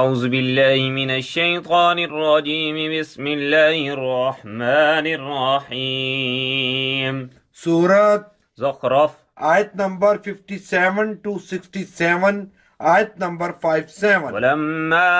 أعوذ بالله من الشيطان الرجيم بسم الله الرحمن الرحيم سورة زخرف آية نمبر 57 to 67 آية نمبر 57 ولما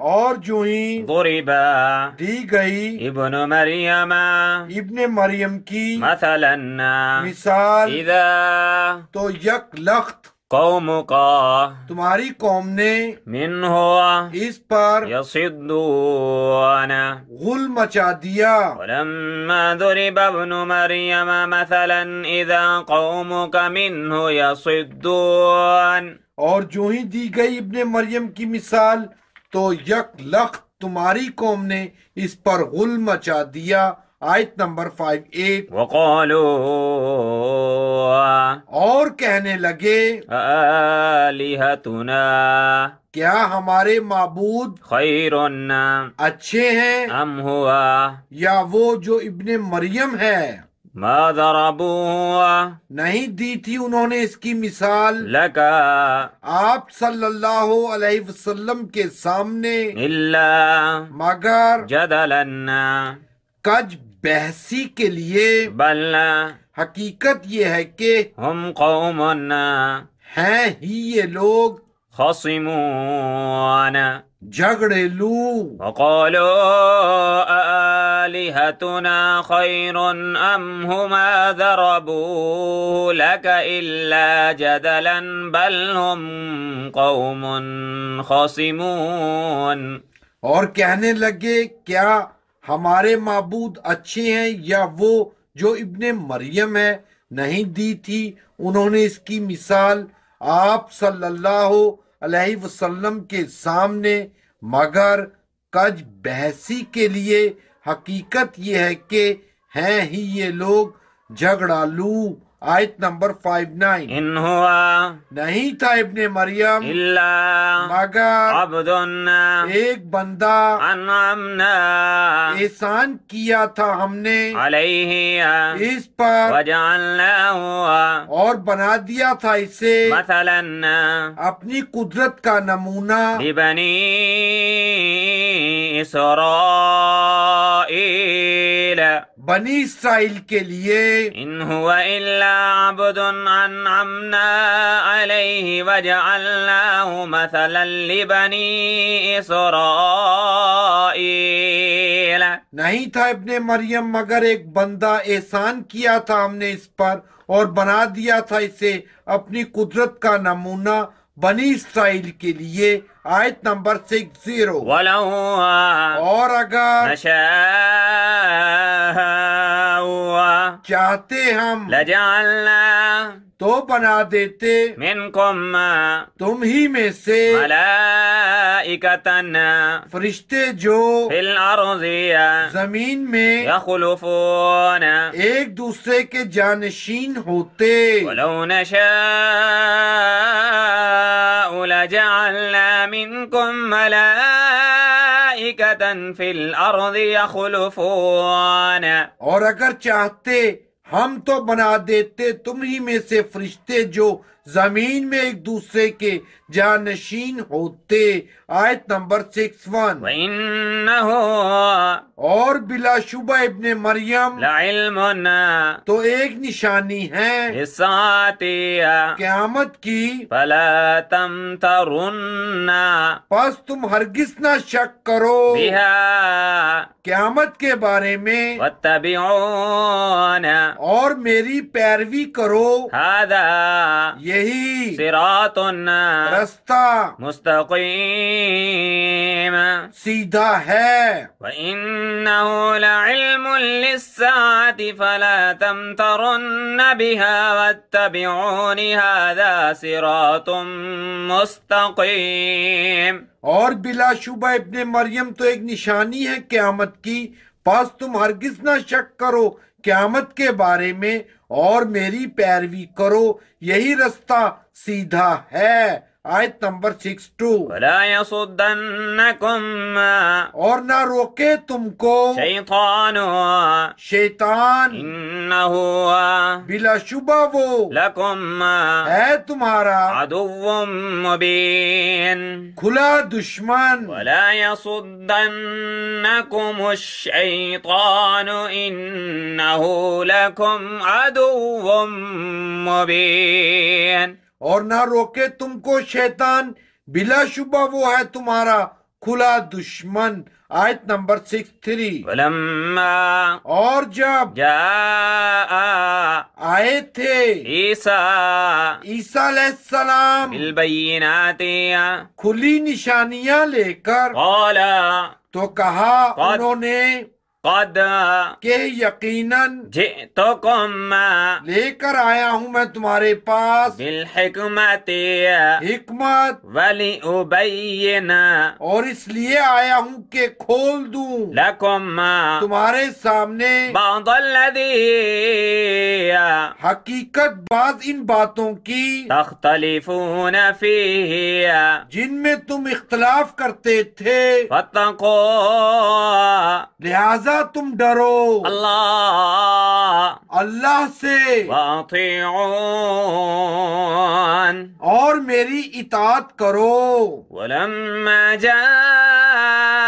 اور جو ہی ضربا دی گئی ابن مریم ابن مریم کی مثلا مثال اذا تو یک لخت قوم کا تمہاری قوم نے من ہوا اس پر یا غل مچا دیا بب ابن مریم مثلا اذا قوم کا من ہو اور جو ہی دی گئی ابن مریم کی مثال تو یک لخت تمہاری قوم نے اس پر غل مچا دیا آیت نمبر فائیو وقالو اور کہنے لگے کیا ہمارے معبود خیر اچھے ہیں ام ہوا یا وہ جو ابن مریم ہے نہیں دی تھی انہوں نے اس کی مثال لگا آپ صلی اللہ علیہ وسلم کے سامنے مگر جدلن کج بحثی کے لیے بلنا حقیقت یہ ہے کہ ہم قوم ہیں ہی یہ لوگ خوشمون جگڑے لو اکولو علی نا خمد ربول گلا جدلا بل قوم خصمون اور کہنے لگے کیا ہمارے معبود اچھے ہیں یا وہ جو ابن مریم ہے نہیں دی تھی انہوں نے اس کی مثال آپ صلی اللہ علیہ وسلم کے سامنے مگر کج بحثی کے لیے حقیقت یہ ہے کہ ہیں ہی یہ لوگ جھگڑا لوں آیت نمبر فائیو نائن نہیں تھا ابن مریم اللہ مگر دونوں ایک بندہ احسان کیا تھا ہم نے علیہ اس پر وجعلنا ہوا اور بنا دیا تھا اسے مثلا اپنی قدرت کا نمونہ بنی اسرائیل اسرائیل بنی اسرائیل کے لیے عبد ان علیہ مثلا لبنی اسرائیل نہیں تھا ابن مریم مگر ایک بندہ احسان کیا تھا ہم نے اس پر اور بنا دیا تھا اسے اپنی قدرت کا نمونہ بنی اسرائیل کے لیے آیت نمبر سکس زیرو اور اگر چاہتے ہم لجعلنا تو بنا دیتے منکم تم ہی میں سے ملائکتن فرشتے جو فی الارض زمین میں یخلفون ایک دوسرے کے جانشین ہوتے ولو نشاء لجعلنا منکم ملائکتن یخلفون اور اگر چاہتے ہم تو بنا دیتے تم ہی میں سے فرشتے جو زمین میں ایک دوسرے کے جانشین ہوتے آیت نمبر سکس ون وَإِنَّهُ اور بلا شبہ ابن مریم تو ایک نشانی ہے قیامت کی فلا تمترن پس تم ہرگس نہ شک کرو یا قیامت کے بارے میں اور میری پیروی کرو حَدَا یہ یہی سرات رستہ مستقیم سیدھا ہے وَإِنَّهُ لَعِلْمٌ لِلسَّاعَةِ فَلَا تَمْتَرُنَّ بِهَا وَاتَّبِعُونِ هَذَا سِرَاتٌ مُسْتَقِيمٌ اور بلا شبہ ابن مریم تو ایک نشانی ہے قیامت کی پاس تم ہرگز نہ شک کرو قیامت کے بارے میں اور میری پیروی کرو یہی رستہ سیدھا ہے آیت نمبر سکس ٹو وَلَا يَصُدَّنَّكُمْ مَا اور نہ روکے تم کو شیطان شیطان انہو بلا شبہ وہ لَكُمْ مَا اے تمہارا عَدُوٌ مُبِين کھلا دشمن وَلَا يَصُدَّنَّكُمُ الشَّيْطَانُ إِنَّهُ لَكُمْ عَدُوٌ مُبِين اور نہ روکے تم کو شیطان بلا شبہ وہ ہے تمہارا کھلا دشمن آیت نمبر سکس تھری اور جب آئے تھے عیسیٰ عیسیٰ علیہ السلام کھلی نشانیاں لے کر تو کہا انہوں نے قد کہ یقینا تو لے کر آیا ہوں میں تمہارے پاس بالحکمت حکمت ولی او اور اس لیے آیا ہوں کہ کھول دوں لکم تمہارے سامنے بعض الذی حقیقت بعض ان باتوں کی تختلفون فی جن میں تم اختلاف کرتے تھے فتقو لہذا اللہ تم ڈرو اللہ اللہ سے واطعون اور میری اطاعت کرو ولما جاء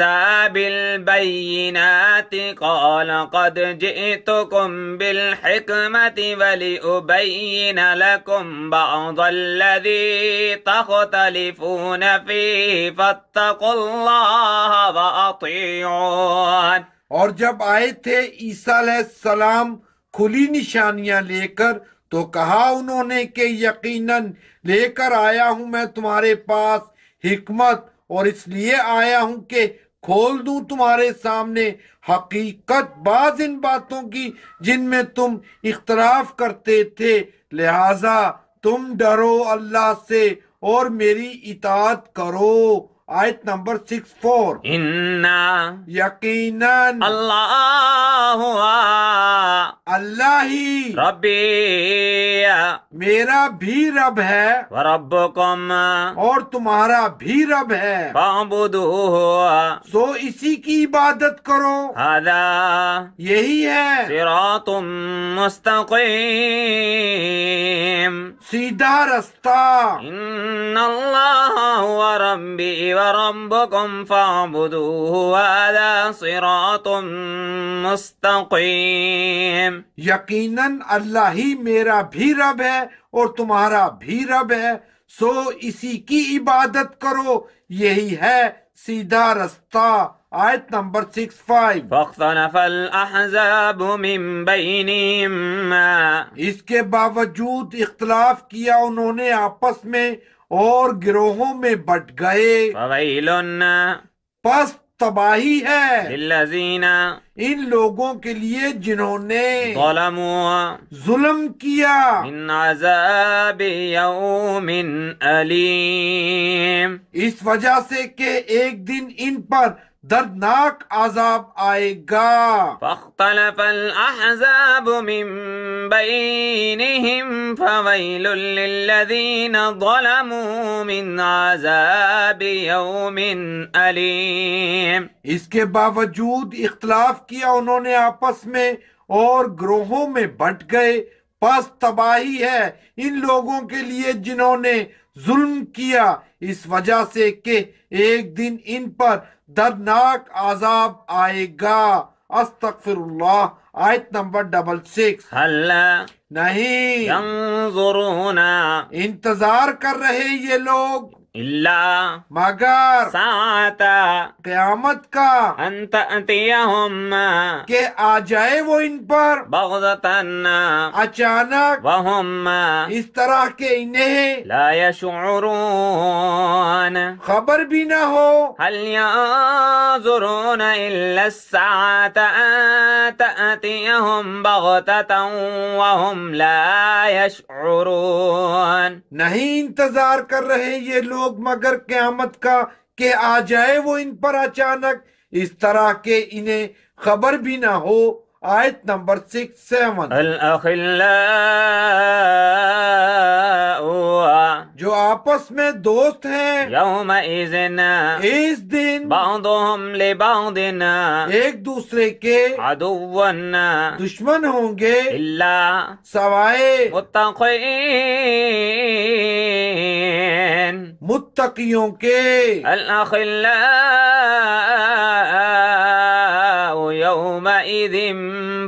بالبينات قال قد جئتكم بالحكمة ولأبين لكم بعض الذي تختلفون فيه فاتقوا الله وأطيعون اور جب آئے تھے عیسیٰ علیہ السلام کھلی نشانیاں لے کر تو کہا انہوں نے کہ یقیناً لے کر آیا ہوں میں تمہارے پاس حکمت اور اس لیے آیا ہوں کہ کھول دوں تمہارے سامنے حقیقت بعض ان باتوں کی جن میں تم اختراف کرتے تھے لہذا تم ڈرو اللہ سے اور میری اطاعت کرو آیت نمبر سکس فور ان اللہ اللہ ہی رب میرا بھی رب ہے رب کم اور تمہارا بھی رب ہے سو اسی کی عبادت کرو ہدا یہی ہے میرا تم مستقیم سیدھا رستہ ان اللہ ربی وربکم فاعبدوه صراط مستقیم مستق اللہ میرا بھی رب ہے اور تمہارا بھی رب ہے سو اسی کی عبادت کرو یہی ہے سیدھا رستہ آیت نمبر سکس فائیو بینیم اس کے باوجود اختلاف کیا انہوں نے آپس میں اور گروہوں میں بٹ گئے پس تباہی ہے ان لوگوں کے لیے جنہوں نے ظلموا ظلم کیا من عذاب یوم علیم اس وجہ سے کہ ایک دن ان پر دردناک عذاب آئے گا فاختلف الاحزاب من بینہم فویل للذین ظلموا من عذاب یوم علیم اس کے باوجود اختلاف کیا انہوں نے آپس میں اور گروہوں میں بٹ گئے پس تباہی ہے ان لوگوں کے لیے جنہوں نے ظلم کیا اس وجہ سے کہ ایک دن ان پر دردناک عذاب آئے گا استغفر اللہ آیت نمبر ڈبل سکس نہیں انتظار کر رہے یہ لوگ اللہ مگر ساتا قیامت کا انت اتیہم کہ آ جائے وہ ان پر بغضتن اچانک وہم اس طرح کے انہیں لا یشعرون خبر بھی نہ ہو ہلیا زرونا اللہ سات وہم لا یشعرون نہیں انتظار کر رہے یہ لوگ لوگ مگر قیامت کا کہ آ جائے وہ ان پر اچانک اس طرح کے انہیں خبر بھی نہ ہو آیت نمبر سکس سیون جو آپس میں دوست ہیں یوم اس دن باؤ ہم لے باؤ ایک دوسرے کے ادونا دشمن ہوں گے اللہ سوائے متقین متقیوں کے الاخلاء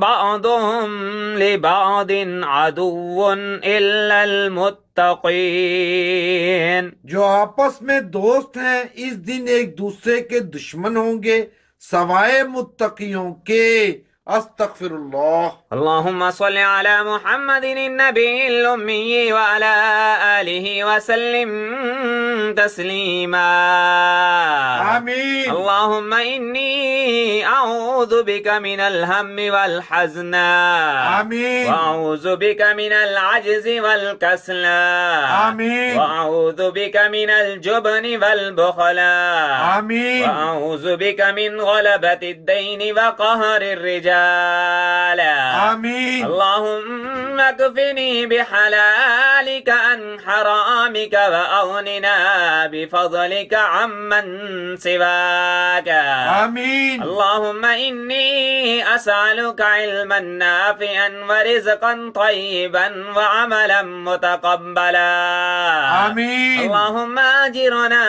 بعضهم لبعض عدو الا ادومت جو آپس میں دوست ہیں اس دن ایک دوسرے کے دشمن ہوں گے سوائے متقیوں کے أستغفر الله اللهم صل على محمد النبي الأمي وعلى آله وسلم تسليما آمين اللهم إني أعوذ بك من الهم والحزن آمين وأعوذ بك من العجز والكسل آمين وأعوذ بك من الجبن والبخل آمين وأعوذ بك من غلبة الدين وقهر الرجال حلالا آمين اللهم اكفني بحلالك عن حرامك وأغننا بفضلك عمن سواك آمين اللهم إني أسألك علما نافعا ورزقا طيبا وعملا متقبلا آمين اللهم أجرنا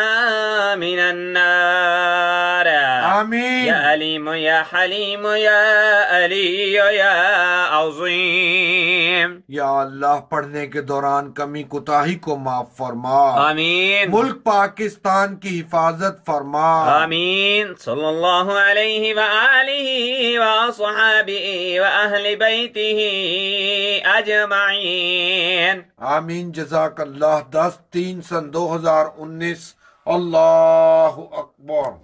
من النار آمين يا أليم يا حليم يا علی یا عظیم یا اللہ پڑھنے کے دوران کمی کوتاہی کو معاف فرما آمین ملک پاکستان کی حفاظت فرما آمین صلی اللہ علیہ وآلہ وآہل بیتہ اجمعین آمین جزاک اللہ دس تین سن دو ہزار انیس اللہ اکبر